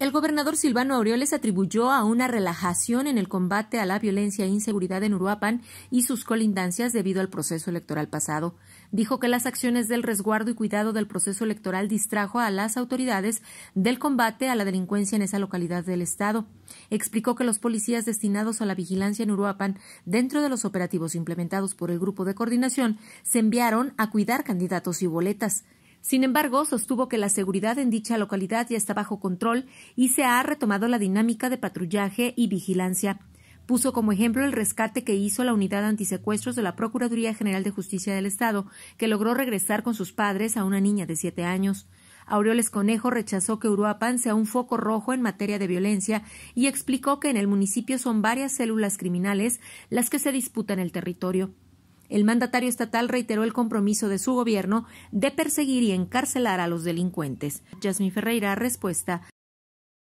El gobernador Silvano Aureoles atribuyó a una relajación en el combate a la violencia e inseguridad en Uruapan y sus colindancias debido al proceso electoral pasado. Dijo que las acciones del resguardo y cuidado del proceso electoral distrajo a las autoridades del combate a la delincuencia en esa localidad del Estado. Explicó que los policías destinados a la vigilancia en Uruapan, dentro de los operativos implementados por el Grupo de Coordinación, se enviaron a cuidar candidatos y boletas. Sin embargo, sostuvo que la seguridad en dicha localidad ya está bajo control y se ha retomado la dinámica de patrullaje y vigilancia. Puso como ejemplo el rescate que hizo la unidad antisecuestros de la Procuraduría General de Justicia del Estado, que logró regresar con sus padres a una niña de siete años. Aureoles Conejo rechazó que Uruapan sea un foco rojo en materia de violencia y explicó que en el municipio son varias células criminales las que se disputan el territorio el mandatario estatal reiteró el compromiso de su gobierno de perseguir y encarcelar a los delincuentes. Jasmine Ferreira, respuesta